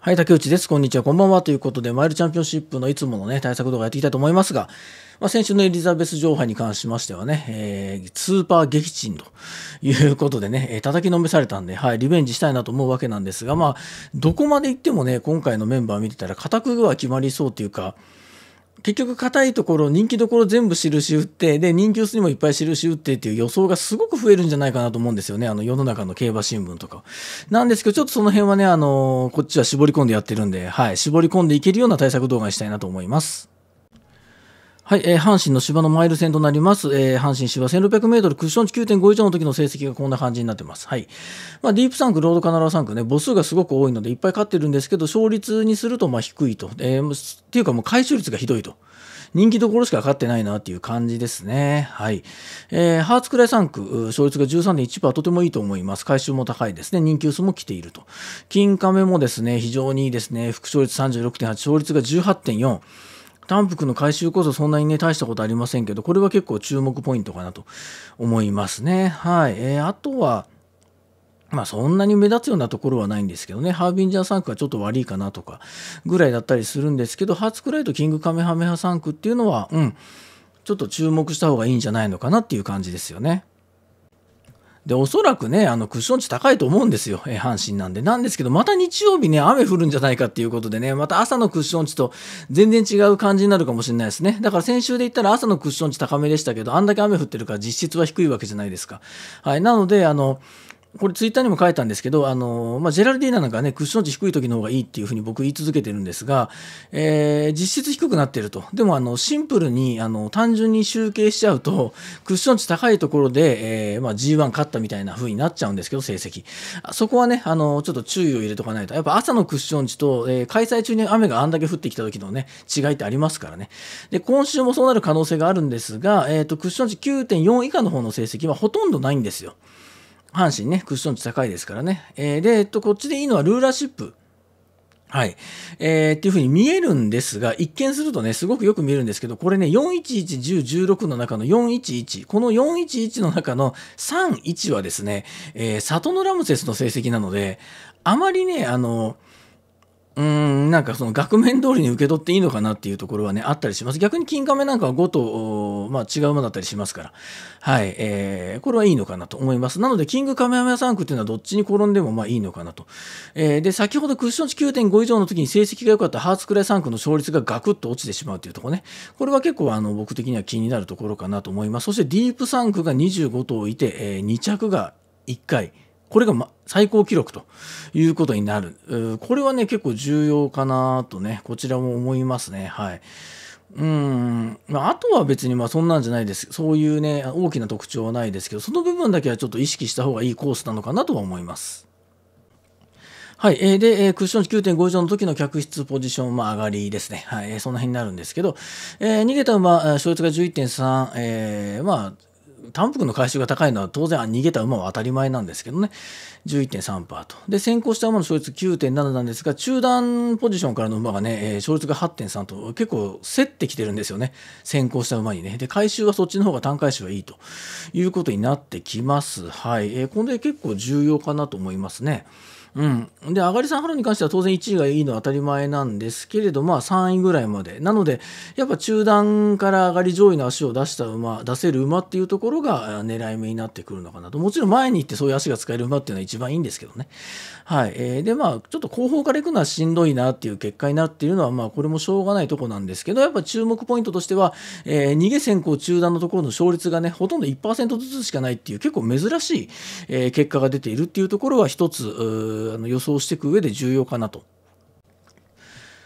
はい、竹内です。こんにちは。こんばんは。ということで、マイルチャンピオンシップのいつものね、対策動画やっていきたいと思いますが、まあ、先週のエリザベス女王杯に関しましてはね、えー、スーパー撃沈ということでね、えー、叩きのめされたんで、はい、リベンジしたいなと思うわけなんですが、まあ、どこまで行ってもね、今回のメンバー見てたら、固くは決まりそうというか、結局硬いところ人気どころ全部印打ってで人気薄にもいっぱい印打ってっていう予想がすごく増えるんじゃないかなと思うんですよねあの世の中の競馬新聞とかなんですけどちょっとその辺はねあのこっちは絞り込んでやってるんではい絞り込んでいけるような対策動画にしたいなと思います。はい、えー、阪神の芝のマイル戦となります、えー、阪神芝1600メートルクッション値9.5以上の時の成績がこんな感じになってます。はい。まあ、ディープサンク、ロードカナランクね、母数がすごく多いのでいっぱい勝ってるんですけど、勝率にするとまあ低いと。えー、っていうかもう回収率がひどいと。人気どころしか勝ってないなっていう感じですね。はい。えー、ハーツクライサンク、勝率が13.1%はとてもいいと思います。回収も高いですね。人気薄も来ていると。金亀もですね、非常にいいですね。副勝率36.8、勝率が18.4。単服の回収こそそんなにね、大したことありませんけど、これは結構注目ポイントかなと思いますね。はい。えー、あとは、まあそんなに目立つようなところはないんですけどね、ハービンジャー3区はちょっと悪いかなとかぐらいだったりするんですけど、ハーツクライト、キングカメハメハ3区っていうのは、うん、ちょっと注目した方がいいんじゃないのかなっていう感じですよね。で、おそらくね、あの、クッション値高いと思うんですよ。えー、阪神なんで。なんですけど、また日曜日ね、雨降るんじゃないかっていうことでね、また朝のクッション値と全然違う感じになるかもしれないですね。だから先週で言ったら朝のクッション値高めでしたけど、あんだけ雨降ってるから実質は低いわけじゃないですか。はい。なので、あの、これツイッターにも書いたんですけど、あのまあ、ジェラルディーナなんかね、クッション値低い時の方がいいっていうふうに僕言い続けてるんですが、えー、実質低くなってると。でもあのシンプルにあの単純に集計しちゃうと、クッション値高いところで、えーまあ、G1 勝ったみたいなふうになっちゃうんですけど、成績。そこはね、あのちょっと注意を入れとかないと。やっぱ朝のクッション値と、えー、開催中に雨があんだけ降ってきた時のね、違いってありますからね。で、今週もそうなる可能性があるんですが、えーとクッション値9.4以下の方の成績はほとんどないんですよ。阪神ね、クッション値高いですからね。えー、で、えっと、こっちでいいのはルーラーシップ。はい。えー、っていうふうに見えるんですが、一見するとね、すごくよく見えるんですけど、これね、4111016の中の411、この411の中の31はですね、えー、里のラムセスの成績なので、あまりね、あのうんなんかその額面通りに受け取っていいのかなっていうところはねあったりします逆に金亀なんかは5と、まあ、違うものだったりしますからはい、えー、これはいいのかなと思いますなのでキング亀山ハ3区っていうのはどっちに転んでもまあいいのかなと、えー、で先ほどクッション値9.5以上の時に成績が良かったハーツクレイ3区の勝率がガクッと落ちてしまうというところねこれは結構あの僕的には気になるところかなと思いますそしてディープ3区が25頭いて、えー、2着が1回これが、ま、最高記録ということになる。これはね、結構重要かなとね、こちらも思いますね。はい。うん、まあ、とは別にまあそんなんじゃないです。そういうね、大きな特徴はないですけど、その部分だけはちょっと意識した方がいいコースなのかなとは思います。はい。えー、で、えー、クッション9.5以上の時の客室ポジション、まあ、上がりですね。はい。えー、その辺になるんですけど、えー、逃げた馬、勝率が11.3、えー、まあ、単クの回収が高いのは当然逃げた馬は当たり前なんですけどね、11.3%と。で、先行した馬の勝率9.7なんですが、中段ポジションからの馬がね、えー、勝率が8.3と、結構競ってきてるんですよね、先行した馬にね。で、回収はそっちの方が単回収はいいということになってきます。はい。えー、これ結構重要かなと思いますね。うん、で上がりさん春に関しては当然1位がいいのは当たり前なんですけれど、まあ、3位ぐらいまでなのでやっぱ中段から上がり上位の足を出した馬出せる馬っていうところが狙い目になってくるのかなともちろん前に行ってそういう足が使える馬っていうのは一番いいんですけどね、はいえー、でまあちょっと後方から行くのはしんどいなっていう結果になっているのは、まあ、これもしょうがないとこなんですけどやっぱ注目ポイントとしては、えー、逃げ先行中段のところの勝率がねほとんど1%ずつしかないっていう結構珍しい、えー、結果が出ているっていうところは一つあの予想していく上で重要かなと。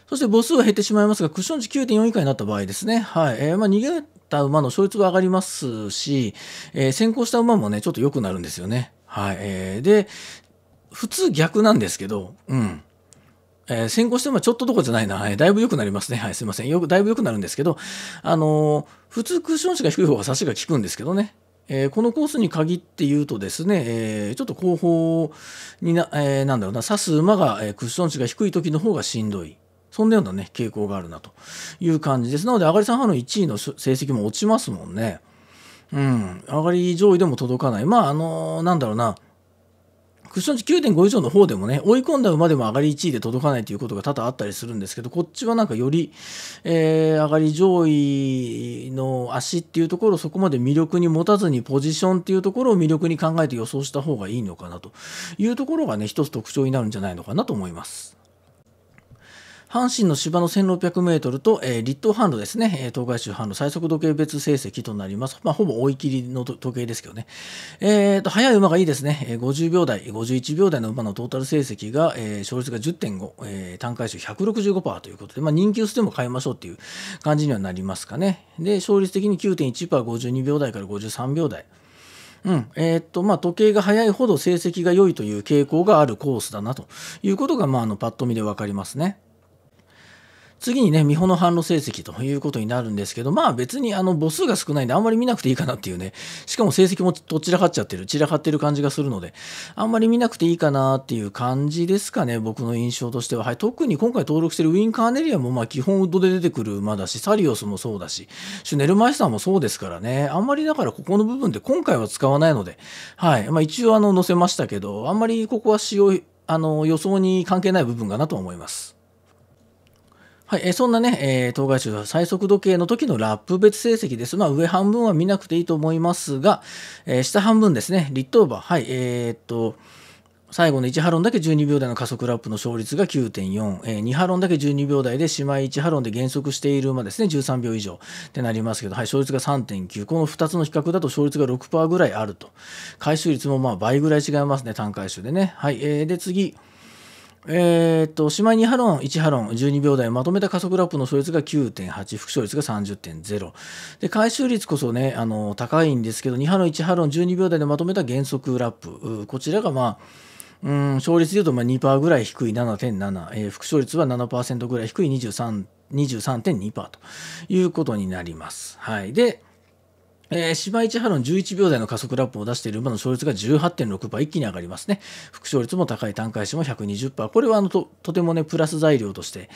そして母数は減ってしまいますが、クッション値9.4以下になった場合ですね、はいえー、まあ、逃げた馬の勝率が上がりますし、えー、先行した馬もね、ちょっと良くなるんですよね。はいえー、で、普通逆なんですけど、うん。えー、先行してもちょっとどこじゃないな、はい、だいぶ良くなりますね。はい、すいません。よく、だいぶ良くなるんですけど、あのー、普通クッション値が低い方が差しが効くんですけどね。えー、このコースに限って言うとですね、えー、ちょっと後方にな、えー、なんだろうな、刺す馬が、えクッション値が低い時の方がしんどい。そんなようなね、傾向があるなという感じです。なので、上がり3波の1位の成績も落ちますもんね。うん、上がり上位でも届かない。まあ、あのなんだろうな、クッション値9.5以上の方でもね、追い込んだ馬でも上がり1位で届かないということが多々あったりするんですけど、こっちはなんかより、えー、上がり上位の足っていうところをそこまで魅力に持たずに、ポジションっていうところを魅力に考えて予想した方がいいのかなというところがね、一つ特徴になるんじゃないのかなと思います。阪神の芝の1600メートルと、えー、立東半路ですね、え東海州半路最速時計別成績となります。まあ、ほぼ追い切りの時計ですけどね。えー、と、速い馬がいいですね。50秒台、51秒台の馬のトータル成績が、えー、勝率が10.5、えー、単回数165%ということで、まあ、人気薄でも買いましょうっていう感じにはなりますかね。で、勝率的に9.1%、52秒台から53秒台。うんえー、っとまあ、時計が早いほど成績が良いという傾向があるコースだなということが、まあ、あのパッと見でわかりますね。次にね、美本の販路成績ということになるんですけど、まあ別にあの母数が少ないんであんまり見なくていいかなっていうね、しかも成績もどちらかっちゃってる、散らかってる感じがするので、あんまり見なくていいかなっていう感じですかね、僕の印象としては。はい、特に今回登録してるウィン・カーネリアもまあ基本ウッドで出てくる馬だし、サリオスもそうだし、シュネルマイスターもそうですからね、あんまりだからここの部分で今回は使わないので、はい、まあ一応あの載せましたけど、あんまりここは使用、あの予想に関係ない部分かなと思います。はい、えそんなね、えー、東海集最速時計の時のラップ別成績です。まあ、上半分は見なくていいと思いますが、えー、下半分ですね、リットーバー。はい、えー、っと、最後の1ハロンだけ12秒台の加速ラップの勝率が9.4、え2ハロンだけ12秒台で姉妹1ハロンで減速している馬ですね、13秒以上ってなりますけど、はい、勝率が3.9、この2つの比較だと勝率が6%ぐらいあると、回収率もまあ倍ぐらい違いますね、単回収でね。はい、えー、で次えー、っと、しまいにハロン、1ハロン、12秒台、まとめた加速ラップの勝率が9.8、副勝率が30.0。で、回収率こそね、あの、高いんですけど、2ハロン、1ハロン、12秒台でまとめた減速ラップ。こちらが、まあ、うん、勝率でいうとまあ2%ぐらい低い7.7、えー、副勝率は7%ぐらい低い23.2% 23.2%ということになります。はい。で、えー、芝市波論11秒台の加速ラップを出している馬の勝率が18.6%、一気に上がりますね。副勝率も高い、単回視も120%。これはあのととてもね、プラス材料として、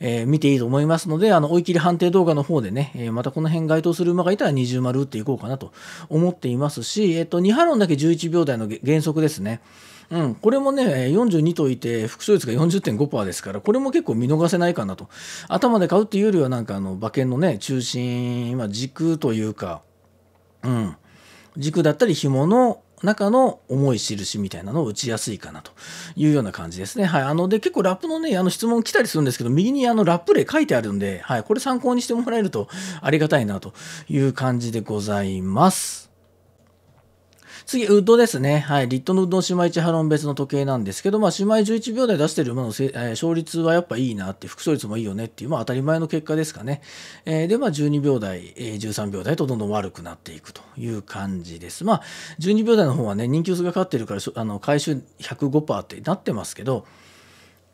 えー、見ていいと思いますので、あの追い切り判定動画の方でね、えー、またこの辺該当する馬がいたら20丸打っていこうかなと思っていますし、えっ、ー、と、2波論だけ11秒台の原則ですね。うん、これもね、42といて、副勝率が40.5%ですから、これも結構見逃せないかなと。頭で買うっていうよりは、なんかあの、馬券のね、中心、まあ、軸というか、うん、軸だったり紐の中の重い印みたいなのを打ちやすいかなというような感じですね。はい。あの、で、結構ラップのね、あの質問来たりするんですけど、右にあのラップ例書いてあるんで、はい。これ参考にしてもらえるとありがたいなという感じでございます。次、ウッドですね。はい。リットのウッドの妹1ハロン別の時計なんですけど、まあ、姉妹11秒台出してる馬のせ、えー、勝率はやっぱいいなって、副勝率もいいよねっていう、まあ、当たり前の結果ですかね。えー、で、まあ、12秒台、えー、13秒台とどんどん悪くなっていくという感じです。まあ、12秒台の方はね、人気薄が勝ってるから、あの、回収105%ってなってますけど、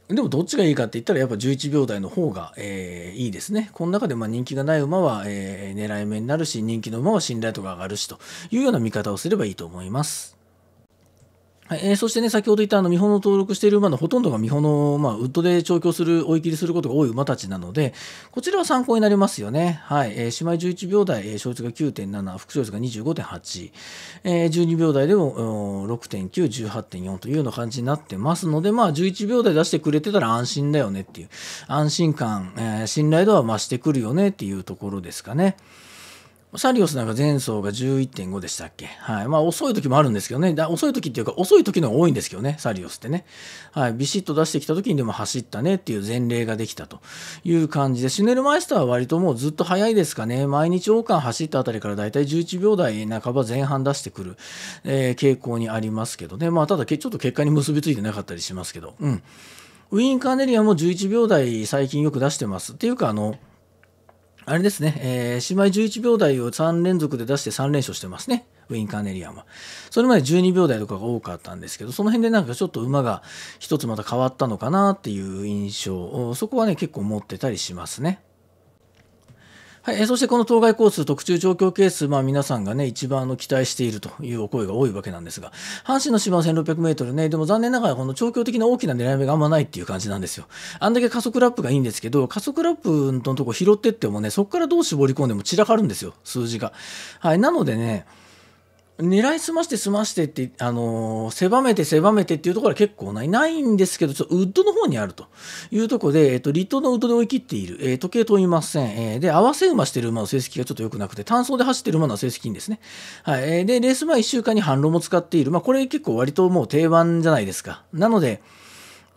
でもどっちがいいかって言ったらやっぱ11秒台の方が、えー、いいですね。この中でま人気がない馬は、えー、狙い目になるし人気の馬は信頼度が上がるしというような見方をすればいいと思います。はいえー、そしてね、先ほど言ったあの見本の登録している馬のほとんどが見本の、まあ、ウッドで調教する、追い切りすることが多い馬たちなので、こちらは参考になりますよね。はい、えー、姉妹11秒台、えー、勝率が9.7、副勝率が25.8、えー、12秒台でも6.9、18.4というような感じになってますので、まあ、11秒台出してくれてたら安心だよねっていう、安心感、えー、信頼度は増してくるよねっていうところですかね。サリオスなんか前走が11.5でしたっけはい。まあ遅い時もあるんですけどね。遅い時っていうか遅い時の方が多いんですけどね、サリオスってね。はい。ビシッと出してきた時にでも走ったねっていう前例ができたという感じで、シュネルマイスターは割ともうずっと早いですかね。毎日王冠走ったあたりからだいたい11秒台半ば前半出してくる、えー、傾向にありますけどね。まあただちょっと結果に結びついてなかったりしますけど。うん。ウィン・カーネリアも11秒台最近よく出してます。っていうかあの、あれですね、えー、姉妹11秒台を3連続で出して3連勝してますね。ウィン・カーネリアンは。それまで12秒台とかが多かったんですけど、その辺でなんかちょっと馬が一つまた変わったのかなっていう印象、そこはね、結構持ってたりしますね。はい、そしてこの当該コース、特注状況ケース、まあ、皆さんがね、一番の期待しているというお声が多いわけなんですが、阪神の芝1600メートルね、でも残念ながらこの調教的な大きな狙い目があんまないっていう感じなんですよ。あんだけ加速ラップがいいんですけど、加速ラップのとこ拾ってってもね、そこからどう絞り込んでも散らかるんですよ、数字が。はい、なのでね、狙いすましてすましてって、あのー、狭めて狭めてっていうところは結構ない。ないんですけど、ちょっとウッドの方にあるというところで、えっ、ー、と、ットのウッドで追い切っている。えー、時計問いません。えで、合わせ馬してる馬の成績がちょっと良くなくて、単走で走ってる馬の成績いいんですね。はい。で、レース前1週間に反論も使っている。まあ、これ結構割ともう定番じゃないですか。なので、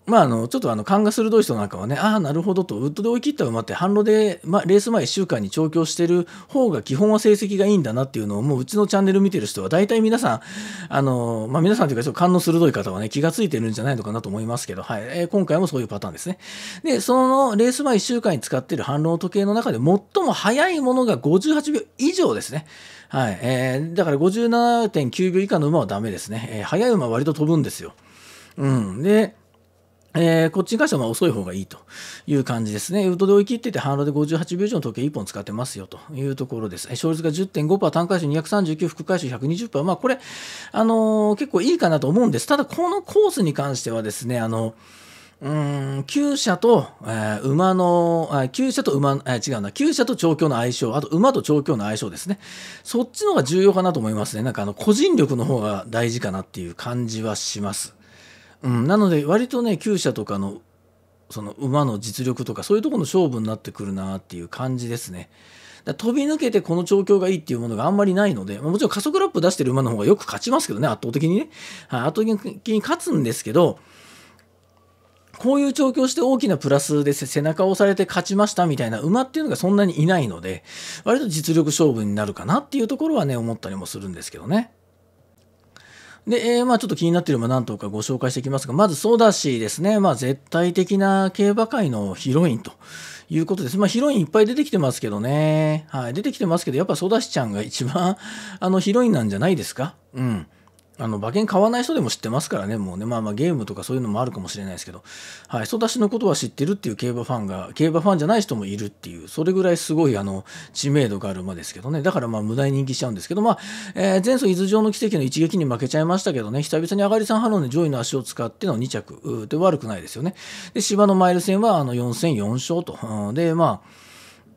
まあ、あのちょっとあの勘が鋭い人なんかはね、ああ、なるほどと、ウッドで追い切った馬って、反路で、ま、レース前1週間に調教してる方が基本は成績がいいんだなっていうのを、もううちのチャンネル見てる人は、大体皆さん、あのまあ、皆さんというか、勘の鋭い方はね、気がついてるんじゃないのかなと思いますけど、はいえー、今回もそういうパターンですね。で、そのレース前1週間に使ってる反論時計の中で、最も速いものが58秒以上ですね。はいえー、だから57.9秒以下の馬はダメですね。えー、い馬は割と飛ぶんですよ。うん、でえー、こっちに関してはま遅い方がいいという感じですね。ウッドで追い切ってて、反論で58秒以上の時計1本使ってますよというところです。勝率が10.5%、単回収239、副回収120%。まあ、これ、あのー、結構いいかなと思うんです。ただ、このコースに関してはですね、あのうん、厩舎と、えー、馬の、厩舎と馬、えー、違うな、厩舎と調教の相性、あと馬と調教の相性ですね。そっちの方が重要かなと思いますね。なんかあの、個人力の方が大事かなっていう感じはします。うん、なので割とね厩舎とかのその馬の実力とかそういうところの勝負になってくるなっていう感じですね。飛び抜けてこの調教がいいっていうものがあんまりないので、もちろん加速ラップ出してる馬の方がよく勝ちますけどね、圧倒的にね。はい、圧倒的に勝つんですけど、こういう調教して大きなプラスで背中を押されて勝ちましたみたいな馬っていうのがそんなにいないので、割と実力勝負になるかなっていうところはね、思ったりもするんですけどね。で、えー、まあちょっと気になっているも何とかご紹介していきますが、まずソダシですね。まあ絶対的な競馬界のヒロインということです。まあヒロインいっぱい出てきてますけどね。はい。出てきてますけど、やっぱソダシちゃんが一番あのヒロインなんじゃないですかうん。あの馬券買わない人でも知ってますからね、もうね、まあまあゲームとかそういうのもあるかもしれないですけど、はい、人出しのことは知ってるっていう競馬ファンが、競馬ファンじゃない人もいるっていう、それぐらいすごいあの知名度がある馬ですけどね、だからまあ無駄に人気しちゃうんですけど、まあ、えー、前走伊豆城の奇跡の一撃に負けちゃいましたけどね、久々に上がり3ハローで上位の足を使っての2着で悪くないですよね。で、芝のマイル戦はあの4戦4勝と、で、まあ、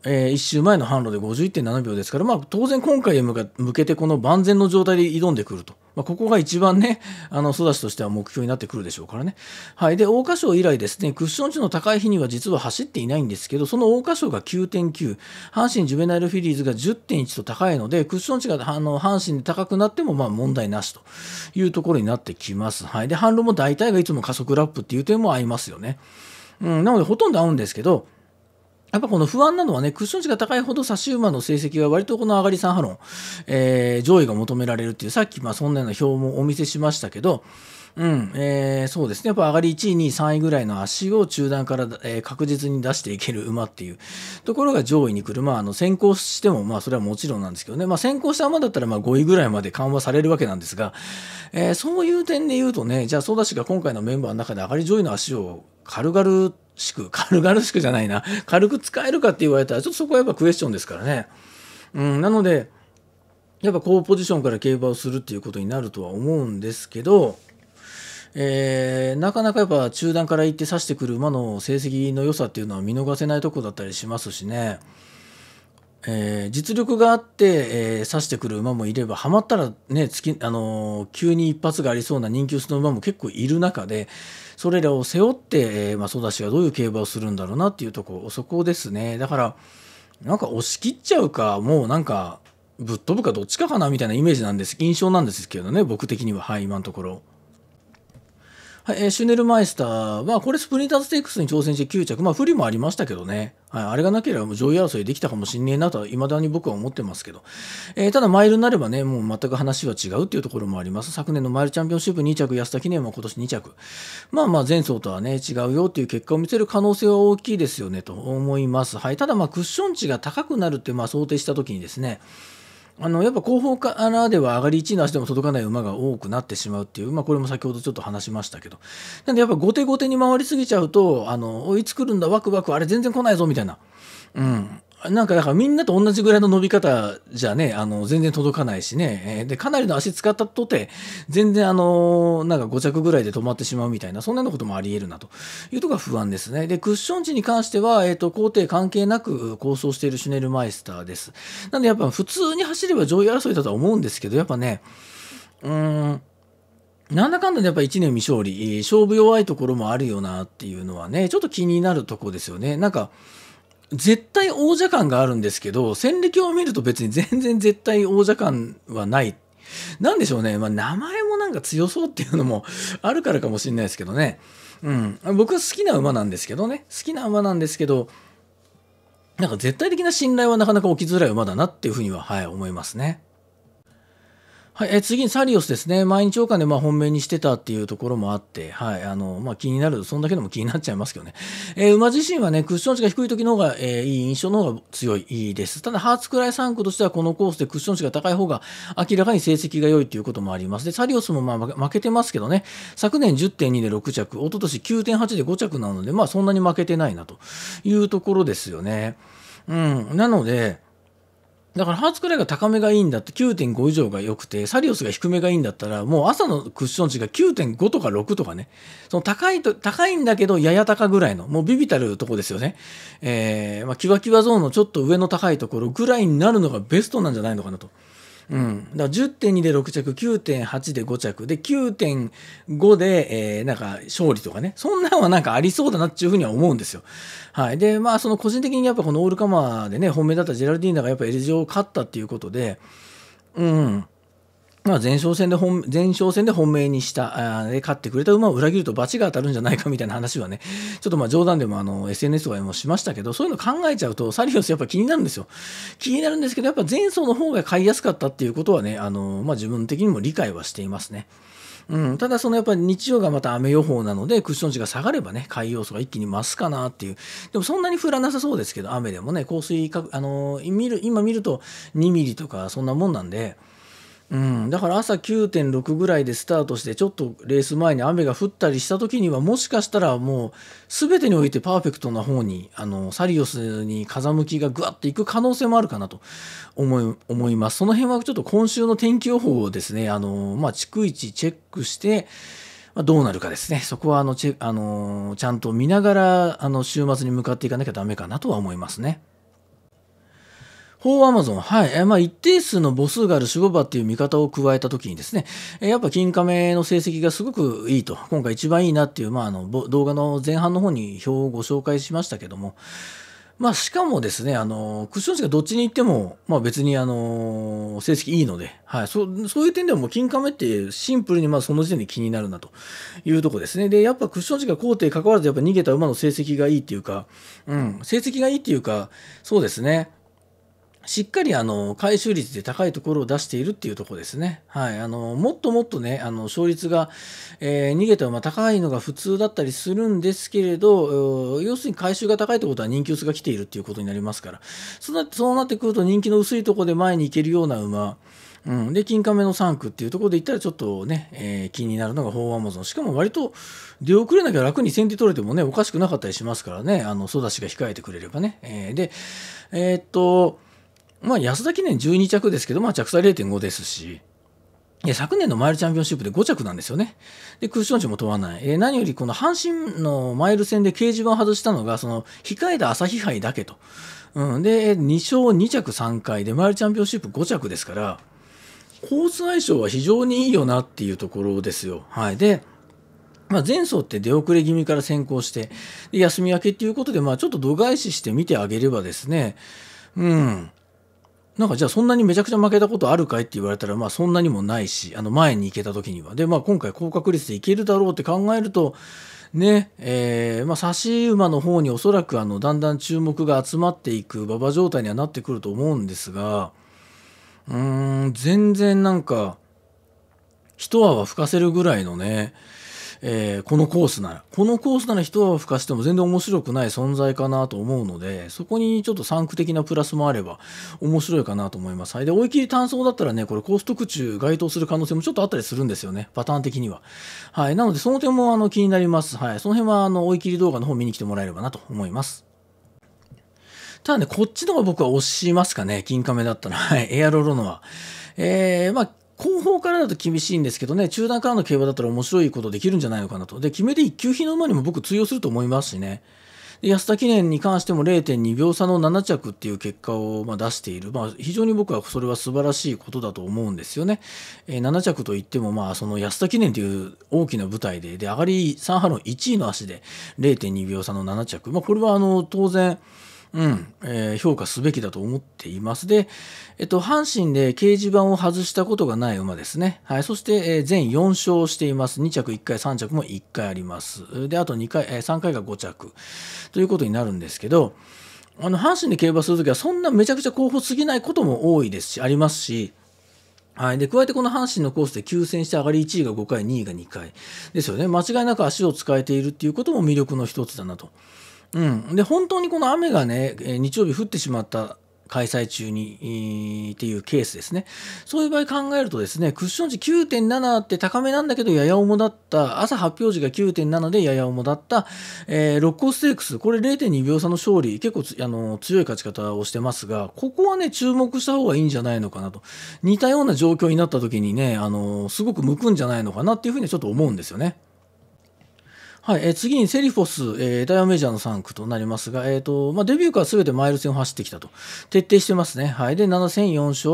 えー、1周前の販路で51.7秒ですから、まあ、当然今回へ向けてこの万全の状態で挑んでくると。まあ、ここが一番ね、あの、育ちとしては目標になってくるでしょうからね。はい。で、桜花賞以来ですね、クッション値の高い日には実は走っていないんですけど、その桜花賞が9.9、阪神ジュベナイルフィリーズが10.1と高いので、クッション値があの阪神で高くなっても、まあ問題なしというところになってきます。はい。で、販路も大体がいつも加速ラップっていう点も合いますよね。うん、なのでほとんど合うんですけど、やっぱこの不安なのはね、クッション値が高いほど差し馬の成績は割とこの上がり3波論、えー、上位が求められるっていう、さっきまあそんなような表もお見せしましたけど、うん、えー、そうですね。やっぱ上がり1位、2位、3位ぐらいの足を中段から、えー、確実に出していける馬っていうところが上位に来る。まあ、あの、先行しても、まあ、それはもちろんなんですけどね。まあ、先行した馬だったら、まあ、5位ぐらいまで緩和されるわけなんですが、えー、そういう点で言うとね、じゃあ、ソダシが今回のメンバーの中で上がり上位の足を軽々しく、軽々しくじゃないな、軽く使えるかって言われたら、ちょっとそこはやっぱクエスチョンですからね。うん、なので、やっぱ高ポジションから競馬をするっていうことになるとは思うんですけど、えー、なかなかやっぱ中段から行って指してくる馬の成績の良さっていうのは見逃せないとこだったりしますしね。えー、実力があって、えー、刺してくる馬もいればはまったらね月、あのー、急に一発がありそうな人気薄の馬も結構いる中でそれらを背負って、えーまあ、ソはどういう競馬をするんだろうなっていうとこそこですねだからなんか押し切っちゃうかもうなんかぶっ飛ぶかどっちかかなみたいなイメージなんです印象なんですけどね僕的にははい今のところ。はい、えー、シュネルマイスターは、これスプリンターズステークスに挑戦して9着。まあ、不利もありましたけどね。はい、あれがなければもう上位争いできたかもしんねえなとは、未だに僕は思ってますけど。えー、ただ、マイルになればね、もう全く話は違うっていうところもあります。昨年のマイルチャンピオンシップ2着、安田記念は今年2着。まあまあ、前走とはね、違うよっていう結果を見せる可能性は大きいですよね、と思います。はい、ただ、まあ、クッション値が高くなるって、まあ、想定した時にですね、あのやっぱ後方からでは上がり1位の足でも届かない馬が多くなってしまうっていう、まあ、これも先ほどちょっと話しましたけどなんでやっぱ後手後手に回りすぎちゃうとあの追いつくるんだワクワクあれ全然来ないぞみたいな、うん、なんかだからみんなと同じぐらいの伸び方じゃね、あの、全然届かないしね。で、かなりの足使ったとて、全然あの、なんか5着ぐらいで止まってしまうみたいな、そんなようなこともあり得るなというところが不安ですね。で、クッション値に関しては、えっ、ー、と、工程関係なく構想しているシュネルマイスターです。なんでやっぱ普通に走れば上位争いだとは思うんですけど、やっぱね、うーん、なんだかんだでやっぱ1年未勝利、勝負弱いところもあるよなっていうのはね、ちょっと気になるとこですよね。なんか、絶対王者感があるんですけど、戦歴を見ると別に全然絶対王者感はない。なんでしょうね。まあ、名前もなんか強そうっていうのもあるからかもしれないですけどね。うん。僕は好きな馬なんですけどね。好きな馬なんですけど、なんか絶対的な信頼はなかなか起きづらい馬だなっていうふうには、はい、思いますね。はい、え次にサリオスですね、毎日お金、でまあ本命にしてたっていうところもあって、はいあのまあ、気になる、そんだけでも気になっちゃいますけどね、えー、馬自身はね、クッション値が低い時の方が、えー、いい印象の方が強いです。ただ、ハーツクライ3区としては、このコースでクッション値が高い方が明らかに成績が良いということもあります。で、サリオスもまあ負けてますけどね、昨年10.2で6着、一昨年9.8で5着なので、まあ、そんなに負けてないなというところですよね。うん、なので、だからハーツクらイが高めがいいんだって9.5以上が良くてサリオスが低めがいいんだったらもう朝のクッション値が9.5とか6とかねその高いと高いんだけどやや高ぐらいのもうビビたるとこですよね、えーまあ、キワキワゾーンのちょっと上の高いところぐらいになるのがベストなんじゃないのかなと。うん、だから10.2で6着9.8で5着で9.5で、えー、なんか勝利とかねそんなんはなんかありそうだなっていうふうには思うんですよ。はい、でまあその個人的にやっぱこのオールカマーでね本命だったジェラルディーナがやっぱエリジオを勝ったっていうことでうんまあ、前哨戦で本前哨戦で本命にしたあで勝ってくれた馬を裏切ると罰が当たるんじゃないかみたいな話はねちょっとまあ冗談でもあの SNS とかでもしましたけどそういうの考えちゃうとサリオスやっぱ気になるんですよ気になるんですけどやっぱ前走の方が買いやすかったっていうことはねあの、まあ、自分的にも理解はしていますね。うん、ただ、そのやっぱり日曜がまた雨予報なので、クッション値が下がればね、海要素が一気に増すかなっていう、でもそんなに降らなさそうですけど、雨でもね、降水か、あの見る今見ると2ミリとか、そんなもんなんで、うん、だから朝9.6ぐらいでスタートしてちょっとレース前に雨が降ったりした時にはもしかしたらもう全てにおいてパーフェクトな方にあのサリオスに風向きがぐわっていく可能性もあるかなと思い思いますその辺はちょっと今週の天気予報をですねあの、まあ、逐一チェックして、まあ、どうなるかですねそこはあのあのちゃんと見ながらあの週末に向かっていかなきゃダメかなとは思いますね。う、アマゾン、はい。えまあ、一定数の母数がある守護場っていう見方を加えたときにですね、えやっぱ金亀の成績がすごくいいと、今回一番いいなっていう、まあ、あの、動画の前半の方に表をご紹介しましたけども、まあ、しかもですね、あの、クッション値がどっちに行っても、まあ別に、あの、成績いいので、はい、そそういう点でも金亀ってシンプルにまあその時点で気になるなというとこですね。で、やっぱクッション時が高低関わらずやっぱ逃げた馬の成績がいいっていうか、うん、成績がいいっていうか、そうですね。しっかりあの回収率で高いところを出しているっていうところですね。はい、あのもっともっとねあの勝率が、えー、逃げても高いのが普通だったりするんですけれど要するに回収が高いってことは人気薄が来ているっていうことになりますからそうなそうなってくると人気の薄いところで前に行けるような馬うん、で、金亀の3区っていうところで言ったらちょっとね、えー、気になるのがホーアマゾン。しかも割と出遅れなきゃ楽に先手取れてもね、おかしくなかったりしますからね、あの、育ちが控えてくれればね。えー、で、えー、っと、まあ、安田記念12着ですけど、まあ、着差0.5ですし、昨年のマイルチャンピオンシップで5着なんですよね。で、クッション値も問わない。えー、何より、この阪神のマイル戦で掲示板を外したのが、その、控えた朝日杯だけと。うん。で、2勝2着3回で、マイルチャンピオンシップ5着ですから、コース相性は非常にいいよなっていうところですよ。はい。で、まあ、前走って出遅れ気味から先行して、で休み明けっていうことで、まあ、ちょっと度外視して見てあげればですね、うん。なんかじゃあそんなにめちゃくちゃ負けたことあるかいって言われたら、まあそんなにもないし、あの前に行けた時には。で、まあ今回高確率でいけるだろうって考えると、ね、えー、まあ差し馬の方におそらくあのだんだん注目が集まっていく馬場状態にはなってくると思うんですが、うーん、全然なんか、一泡吹かせるぐらいのね、えー、このコースなら、このコースなら人は吹かしても全然面白くない存在かなと思うので、そこにちょっとサンク的なプラスもあれば面白いかなと思います。はい、で、追い切り単走だったらね、これコース特注該当する可能性もちょっとあったりするんですよね、パターン的には。はい、なのでその点もあの気になります。はい、その辺はあの追い切り動画の方見に来てもらえればなと思います。ただね、こっちの方が僕は押しますかね、金亀だったら。はい、エアロロノは。えー、まあ、後方からだと厳しいんですけどね、中段からの競馬だったら面白いことできるんじゃないのかなと。で、決めて1級品の馬にも僕通用すると思いますしね。で安田記念に関しても0.2秒差の7着っていう結果をま出している、まあ、非常に僕はそれは素晴らしいことだと思うんですよね。えー、7着といっても、まあ、その安田記念という大きな舞台で、で上がり3波の1位の足で0.2秒差の7着、まあ、これはあの当然、うんえー、評価すべきだと思っています。で、えっと、阪神で掲示板を外したことがない馬ですね。はい、そして、えー、全4勝しています。2着、1回、3着も1回あります。で、あと2回、えー、3回が5着ということになるんですけど、あの阪神で競馬するときは、そんなめちゃくちゃ候補すぎないことも多いですし、ありますし、はい、で加えてこの阪神のコースで急戦して上がり1位が5回、2位が2回ですよね、間違いなく足を使えているっていうことも魅力の一つだなとうん、で本当にこの雨がね日曜日降ってしまった開催中に、っていうケースですね。そういう場合考えるとですね、クッション値9.7って高めなんだけど、やや重だった、朝発表時が9.7でやや重だった、えー、ロックオステークス、これ0.2秒差の勝利、結構あの強い勝ち方をしてますが、ここはね、注目した方がいいんじゃないのかなと。似たような状況になった時にね、あのすごく向くんじゃないのかなっていうふうにちょっと思うんですよね。はい、えー、次にセリフォス、えー、ダイヤメジャーの3区となりますが、えーとまあ、デビューからすべてマイル戦を走ってきたと、徹底してますね、はい、で7戦4勝、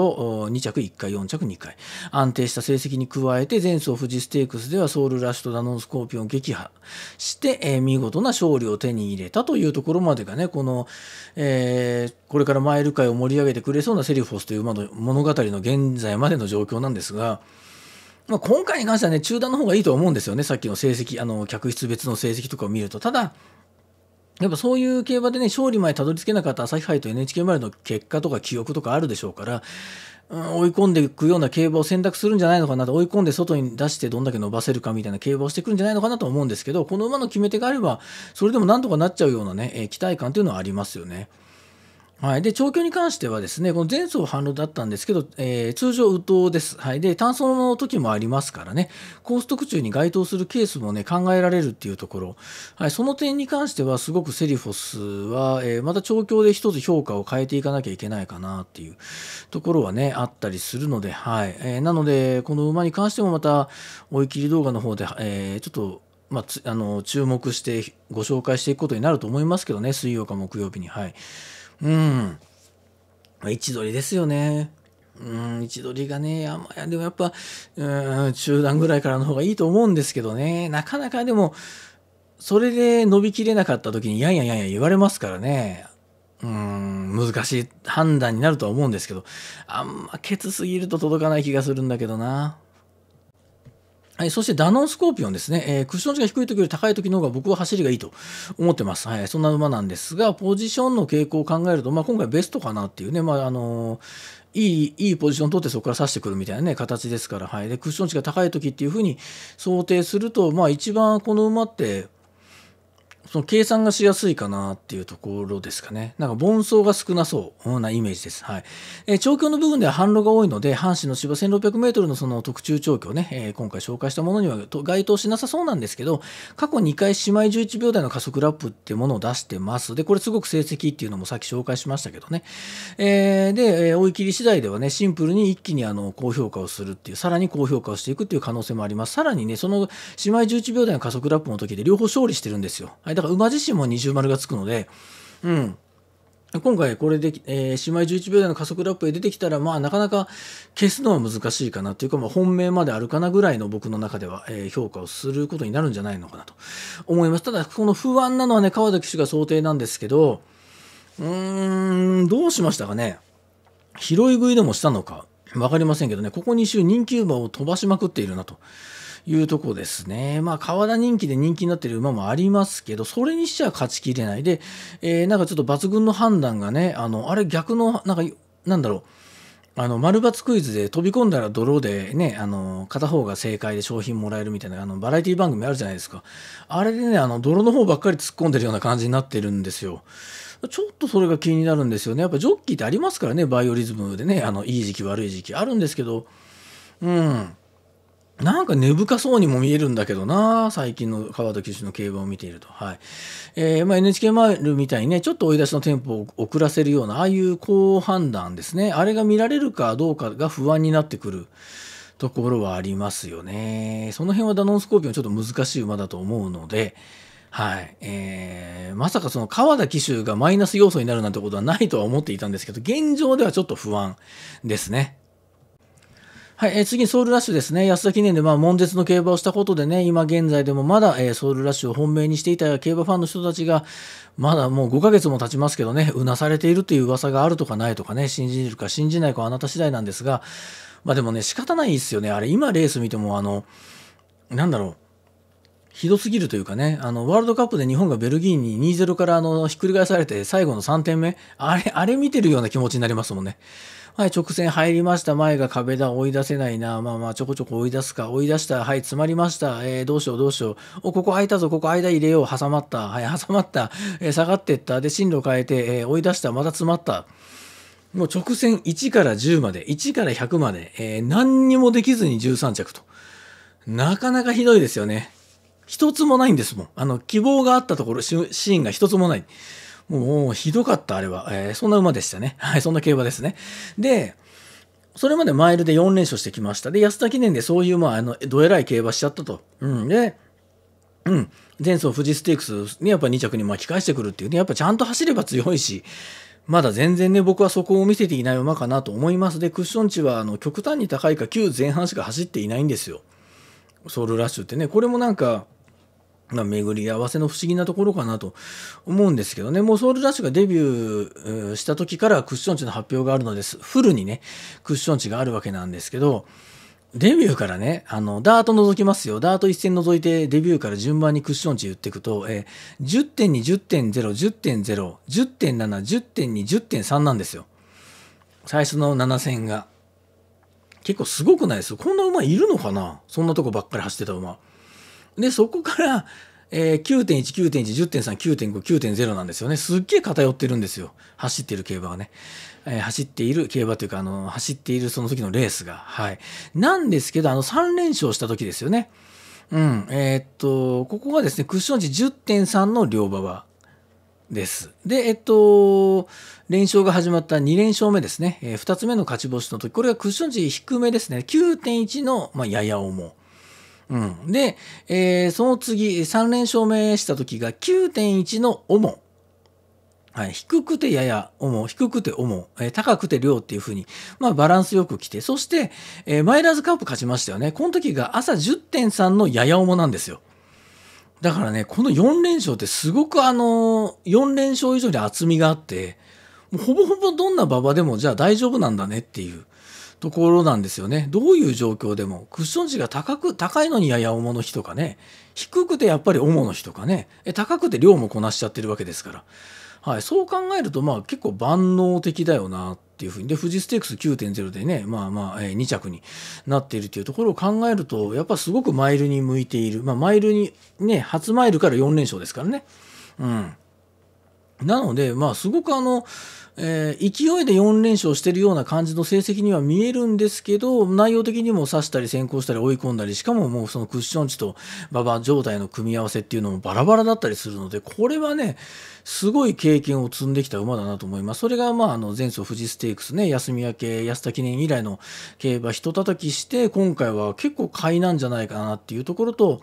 2着1回、4着2回、安定した成績に加えて、前走富士ステークスではソウルラッシュとダノンスコーピオンを撃破して、えー、見事な勝利を手に入れたというところまでがね、この、えー、これからマイル界を盛り上げてくれそうなセリフォスという物語の現在までの状況なんですが、まあ、今回に関してはね、中断の方がいいと思うんですよね、さっきの成績、あの客室別の成績とかを見ると。ただ、やっぱそういう競馬でね、勝利前たどり着けなかった朝日杯と NHK までの結果とか記憶とかあるでしょうから、うん、追い込んでいくような競馬を選択するんじゃないのかなと、追い込んで外に出してどんだけ伸ばせるかみたいな競馬をしてくるんじゃないのかなと思うんですけど、この馬の決め手があれば、それでもなんとかなっちゃうようなね、え期待感というのはありますよね。はい、で調教に関してはですねこの前走反論だったんですけど、えー、通常右頭です、はい、で単走の時もありますからねコース特注に該当するケースも、ね、考えられるっていうところ、はい、その点に関してはすごくセリフォスは、えー、また調教で一つ評価を変えていかなきゃいけないかなっていうところはねあったりするので、はいえー、なのでこの馬に関してもまた追い切り動画の方で、えちょっとまあ、あの注目してご紹介していくことになると思いますけどね水曜か木曜日にはい。うん。位置取りですよね。うん、位置取りがね、山やでもやっぱ、うん、中段ぐらいからの方がいいと思うんですけどね。なかなかでも、それで伸びきれなかった時に、やんやんやんや言われますからね。うん、難しい判断になるとは思うんですけど、あんまケツすぎると届かない気がするんだけどな。はい、そしてダノンスコーピオンですね、えー、クッション値が低い時より高い時の方が僕は走りがいいと思ってます。はい、そんな馬なんですが、ポジションの傾向を考えると、まあ、今回ベストかなっていうね、まああのー、いいいいポジション取ってそこから刺してくるみたいな、ね、形ですから、はい、でクッション値が高い時っていうふうに想定すると、まあ、一番この馬ってその計算がしやすいかなっていうところですかね。なんか、盆走が少なそうなイメージです。はい。えー、長の部分では販路が多いので、阪神の芝1600メートルのその特注調教ね、えー、今回紹介したものには該当しなさそうなんですけど、過去2回姉妹11秒台の加速ラップっていうものを出してます。で、これすごく成績っていうのもさっき紹介しましたけどね。えー、で、え追い切り次第ではね、シンプルに一気にあの、高評価をするっていう、さらに高評価をしていくっていう可能性もあります。さらにね、その姉妹11秒台の加速ラップの時で両方勝利してるんですよ。はいだから馬自身も二重丸がつくので、うん。今回これで、えー、姉妹11秒台の加速ラップへ出てきたら、まあなかなか消すのは難しいかなというか、まあ本命まであるかなぐらいの僕の中では、えー、評価をすることになるんじゃないのかなと思います。ただ、この不安なのはね、川崎氏が想定なんですけど、うーん、どうしましたかね。拾い食いでもしたのか、わかりませんけどね、ここ2週人気馬を飛ばしまくっているなと。いうとこですね。まあ、川田人気で人気になってる馬もありますけど、それにしちゃ勝ちきれない。で、えー、なんかちょっと抜群の判断がね、あの、あれ逆の、なんか、なんだろう。あの、丸抜クイズで飛び込んだら泥でね、あの、片方が正解で商品もらえるみたいな、あの、バラエティ番組あるじゃないですか。あれでね、あの、泥の方ばっかり突っ込んでるような感じになってるんですよ。ちょっとそれが気になるんですよね。やっぱジョッキーってありますからね、バイオリズムでね、あの、いい時期悪い時期あるんですけど、うん。なんか根深そうにも見えるんだけどな、最近の川田騎手の競馬を見ていると。はいえーまあ、NHK マイルみたいにね、ちょっと追い出しのテンポを遅らせるような、ああいう好判断ですね、あれが見られるかどうかが不安になってくるところはありますよね。その辺はダノンスコーピオン、ちょっと難しい馬だと思うので、はいえー、まさかその川田騎手がマイナス要素になるなんてことはないとは思っていたんですけど、現状ではちょっと不安ですね。はい、えー、次にソウルラッシュですね。安田記念で、まあ、悶絶の競馬をしたことでね、今現在でもまだ、えー、ソウルラッシュを本命にしていた競馬ファンの人たちが、まだもう5ヶ月も経ちますけどね、うなされているという噂があるとかないとかね、信じるか信じないかはあなた次第なんですが、まあでもね、仕方ないですよね。あれ、今レース見ても、あの、なんだろう。ひどすぎるというかね、あの、ワールドカップで日本がベルギーに2-0からあの、ひっくり返されて最後の3点目、あれ、あれ見てるような気持ちになりますもんね。はい、直線入りました。前が壁だ。追い出せないな。まあまあ、ちょこちょこ追い出すか。追い出した。はい、詰まりました。えー、どうしよう、どうしよう。お、ここ空いたぞ。ここ間入れよう。挟まった。はい、挟まった。えー、下がってった。で、進路変えて、えー、追い出した。また詰まった。もう直線1から10まで、1から100まで、えー、何にもできずに13着と。なかなかひどいですよね。一つもないんですもん。あの、希望があったところ、シーンが一つもない。もうひどかった、あれは。えー、そんな馬でしたね。はい、そんな競馬ですね。で、それまでマイルで4連勝してきました。で、安田記念でそういう、まあ、あの、どえらい競馬しちゃったと。うん。で、うん。前走富士ステークスにやっぱ2着に巻き返してくるっていうね、やっぱちゃんと走れば強いし、まだ全然ね、僕はそこを見せていない馬かなと思います。で、クッション値は、あの、極端に高いか、9前半しか走っていないんですよ。ソウルラッシュってね。これもなんか、まあ、巡り合わせの不思議なところかなと思うんですけどね。もうソウルラッシュがデビューした時からクッション値の発表があるのです。フルにね、クッション値があるわけなんですけど、デビューからね、あの、ダート覗きますよ。ダート一0覗いて、デビューから順番にクッション値言っていくと、えー、10.2、10.0、10.0、10.7、10.2、10.3なんですよ。最初の7 0 0 0が。結構すごくないですこんな馬いるのかなそんなとこばっかり走ってた馬。で、そこから、えー、9.1、9.1、10.3、9.5、9.0なんですよね。すっげえ偏ってるんですよ。走ってる競馬はね。えー、走っている競馬というか、あの、走っているその時のレースが。はい。なんですけど、あの、3連勝した時ですよね。うん。えー、っと、ここがですね、クッション値10.3の両馬場です。で、えっと、連勝が始まった2連勝目ですね。えー、2つ目の勝ち星の時、これがクッション値低めですね。9.1の、まあ、やや重。うん、で、えー、その次3連勝目した時が9.1のオはい、低くてやや重、低くて重、えー、高くて量っていう風に、まあバランスよく来て、そして、えー、マイラーズカップ勝ちましたよね。この時が朝10.3のやや重なんですよ。だからね、この4連勝ってすごくあのー、4連勝以上に厚みがあって、もうほぼほぼどんな馬場でもじゃあ大丈夫なんだねっていう。ところなんですよね。どういう状況でも、クッション値が高く、高いのにやや重の日とかね、低くてやっぱり重の日とかね、高くて量もこなしちゃってるわけですから。はい、そう考えると、まあ結構万能的だよなっていうふうに。で、富士ステークス9.0でね、まあまあ、えー、2着になっているというところを考えると、やっぱすごくマイルに向いている。まあマイルに、ね、初マイルから4連勝ですからね。うん。なので、まあ、すごくあの、えー、勢いで4連勝してるような感じの成績には見えるんですけど、内容的にも刺したり先行したり追い込んだり、しかももうそのクッション値と馬場状態の組み合わせっていうのもバラバラだったりするので、これはね、すごい経験を積んできた馬だなと思います。それが、まあ、あの、前走富士ステークスね、休み明け、安田記念以来の競馬ひと叩きして、今回は結構買いなんじゃないかなっていうところと、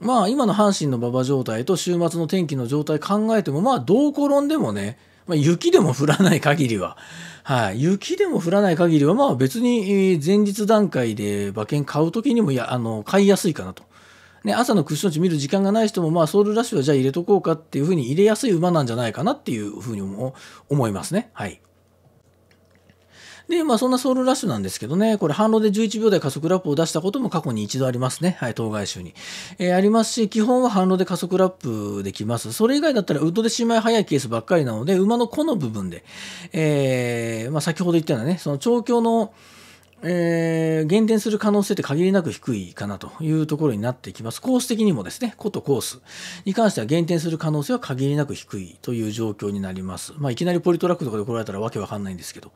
まあ今の阪神の馬場状態と週末の天気の状態考えても、まあどう転んでもね、まあ、雪でも降らない限りは、はい、雪でも降らない限りは、まあ別に前日段階で馬券買う時にもや、あの、買いやすいかなと。ね、朝のクッション値見る時間がない人も、まあソウルラッシュはじゃあ入れとこうかっていうふうに入れやすい馬なんじゃないかなっていうふうに思いますね。はい。で、まあそんなソウルラッシュなんですけどね、これ反論で11秒台加速ラップを出したことも過去に一度ありますね。はい、当該州に。えー、ありますし、基本は反論で加速ラップできます。それ以外だったらウッドでしまい速いケースばっかりなので、馬の子の部分で、えー、まあ先ほど言ったようなね、その調教の、えー、減点する可能性って限りなく低いかなというところになってきます。コース的にもですね、ことコースに関しては減点する可能性は限りなく低いという状況になります。まあ、いきなりポリトラックとかで来られたらわけわかんないんですけど。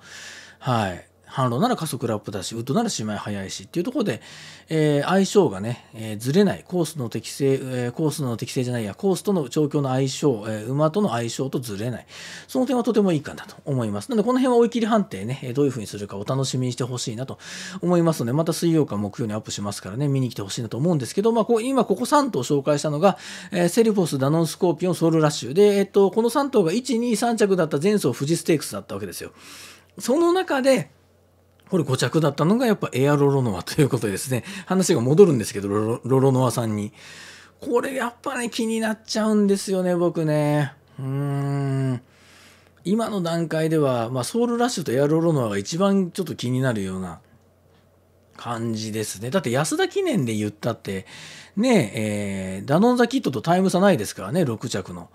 はい。反論なら加速ラップだし、ウッドならしまい早いしっていうところで、えー、相性がね、えー、ずれない、コースの適正、えー、コースの適正じゃないや、コースとの調教の相性、え馬との相性とずれない。その点はとてもいいかなと思います。なので、この辺は追い切り判定ね、どういうふうにするかお楽しみにしてほしいなと思いますので、また水曜か木曜にアップしますからね、見に来てほしいなと思うんですけど、まあ、こ今ここ3頭紹介したのが、えセリフォス、ダノンスコーピオン、ソウルラッシュ。で、えっと、この3頭が1、2、3着だった前走富士ステークスだったわけですよ。その中でこれ5着だったのがやっぱエアロロノアということですね話が戻るんですけどロロノアさんにこれやっぱね気になっちゃうんですよね僕ねうーん今の段階では、まあ、ソウルラッシュとエアロロノアが一番ちょっと気になるような感じですねだって安田記念で言ったってねえー、ダノンザキットとタイム差ないですからね6着の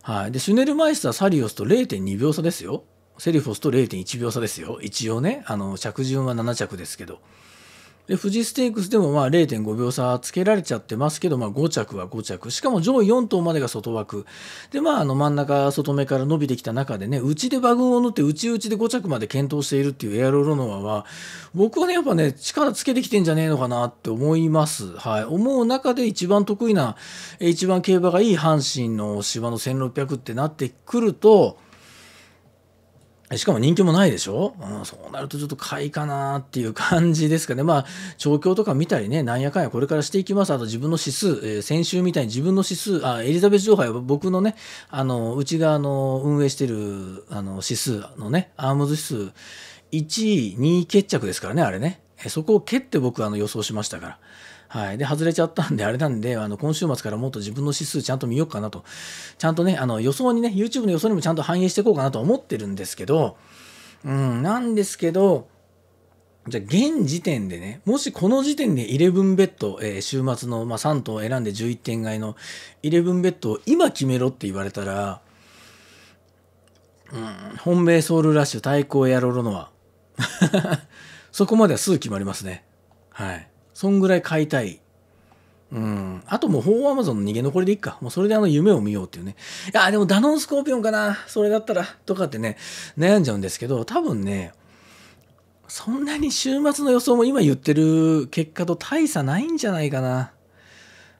はいでシュネルマイスターサリオスと0.2秒差ですよセリフォスと0.1秒差ですよ一応ねあの着順は7着ですけどで富士ステークスでもまあ0.5秒差つけられちゃってますけど、まあ、5着は5着しかも上位4頭までが外枠でまああの真ん中外目から伸びてきた中でねうちで馬群を縫ってうちうちで5着まで検討しているっていうエアロロノアは僕はねやっぱね力つけてきてんじゃねえのかなって思いますはい思う中で一番得意な一番競馬がいい阪神の芝の1600ってなってくるとしかも人気もないでしょ、うん、そうなるとちょっと買いかなっていう感じですかね。まあ、調教とか見たりね、なんやかんやこれからしていきます。あと自分の指数、えー、先週みたいに自分の指数、あエリザベス女王杯は僕のね、あの、うちがあの運営してるあの指数のね、アームズ指数、1位、2位決着ですからね、あれね。そこを蹴って僕あの予想しましたから。はい。で、外れちゃったんで、あれなんで、あの、今週末からもっと自分の指数ちゃんと見ようかなと。ちゃんとね、あの、予想にね、YouTube の予想にもちゃんと反映していこうかなと思ってるんですけど、うん、なんですけど、じゃ現時点でね、もしこの時点で11ベッド、えー、週末の、まあ、3頭選んで11点買いの11ベッドを今決めろって言われたら、うん、本命ソウルラッシュ対抗やろロノア。そこまではすぐ決まりますね。はい。そんぐらい買いたい。うん。あともう、ホーアマゾンの逃げ残りでいっか。もうそれであの夢を見ようっていうね。いや、でもダノンスコーピオンかな。それだったら、とかってね、悩んじゃうんですけど、多分ね、そんなに週末の予想も今言ってる結果と大差ないんじゃないか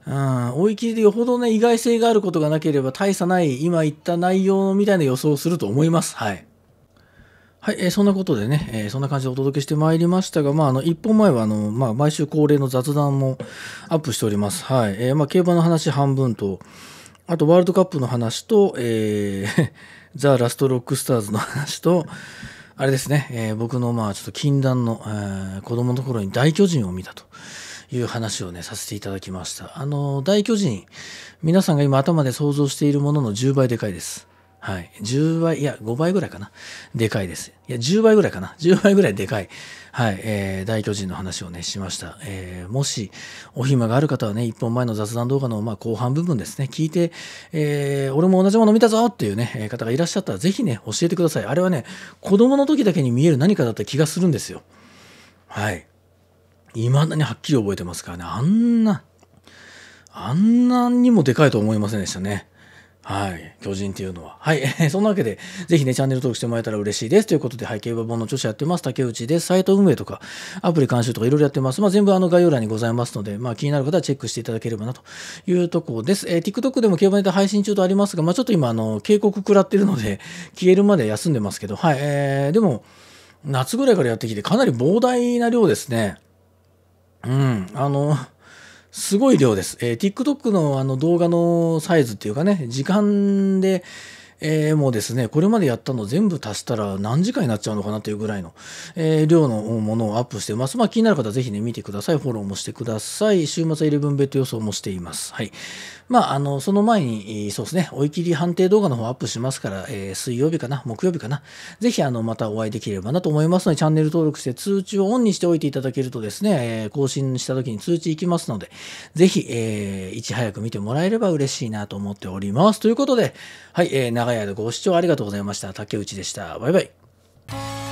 な。うん、追い切りでよほどね、意外性があることがなければ大差ない、今言った内容みたいな予想をすると思います。はい。はい、えー、そんなことでね、えー、そんな感じでお届けしてまいりましたが、まあ、あの、一本前は、あの、まあ、毎週恒例の雑談もアップしております。はい、えー、まあ、競馬の話半分と、あと、ワールドカップの話と、えー、ザ・ラスト・ロックスターズの話と、あれですね、えー、僕の、まあ、ちょっと禁断の、えー、子供の頃に大巨人を見たと。いう話をね、させていただきました。あの、大巨人、皆さんが今頭で想像しているものの10倍でかいです。はい。10倍、いや、5倍ぐらいかな。でかいです。いや、10倍ぐらいかな。10倍ぐらいでかい。はい。えー、大巨人の話をね、しました。えー、もし、お暇がある方はね、1本前の雑談動画の、まあ、後半部分ですね、聞いて、えー、俺も同じもの見たぞっていうね、方がいらっしゃったら、ぜひね、教えてください。あれはね、子供の時だけに見える何かだった気がするんですよ。はい。未だにはっきり覚えてますからね、あんな、あんなにもでかいと思いませんでしたね。はい。巨人っていうのは。はい。そんなわけで、ぜひね、チャンネル登録してもらえたら嬉しいです。ということで、はい。競馬本の著者やってます。竹内です。サイト運営とか、アプリ監修とかいろいろやってます。まあ、全部あの概要欄にございますので、まあ、気になる方はチェックしていただければなというとこです。えー、TikTok でも競馬ネタ配信中とありますが、まあ、ちょっと今、あの、警告食らってるので、消えるまで休んでますけど、はい。えー、でも、夏ぐらいからやってきて、かなり膨大な量ですね。うん。あの、すごい量です。えー、TikTok のあの動画のサイズっていうかね、時間で、えー、もうですね、これまでやったの全部足したら何時間になっちゃうのかなというぐらいの、えー、量のものをアップしてます。まあ気になる方はぜひね、見てください。フォローもしてください。週末は11ベッド予想もしています。はい。まあ、あの、その前に、そうですね、追い切り判定動画の方アップしますから、えー、水曜日かな、木曜日かな、ぜひあの、またお会いできればなと思いますので、チャンネル登録して通知をオンにしておいていただけるとですね、えー、更新した時に通知いきますので、ぜひ、えー、いち早く見てもらえれば嬉しいなと思っております。ということで、はい、えー、長い長い間ご視聴ありがとうございました。竹内でした。バイバイ。